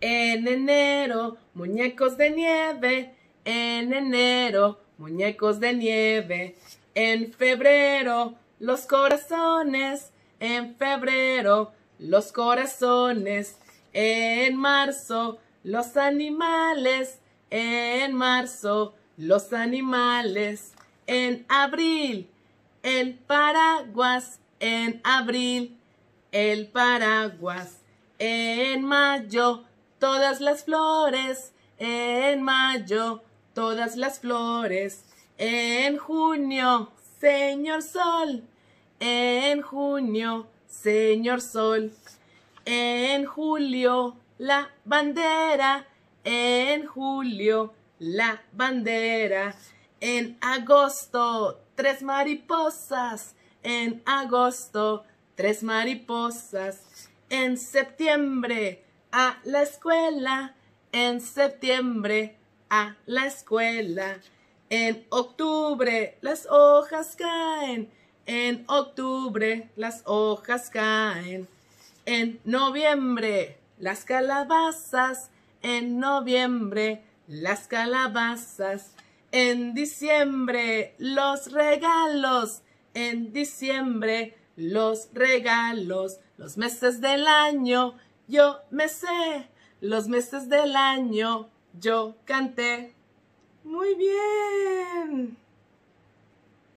En enero, muñecos de nieve. En enero, muñecos de nieve. En febrero, los corazones. En febrero, los corazones. En marzo, los animales. En marzo, los animales. En abril, el paraguas. En abril, el paraguas. En mayo, Todas las flores en mayo, todas las flores en junio, señor sol. En junio, señor sol. En julio, la bandera. En julio, la bandera. En agosto, tres mariposas. En agosto, tres mariposas. En septiembre, a la escuela. En septiembre, a la escuela. En octubre, las hojas caen. En octubre, las hojas caen. En noviembre, las calabazas. En noviembre, las calabazas. En diciembre, los regalos. En diciembre, los regalos. Los meses del año yo me sé los meses del año, yo canté. Muy bien.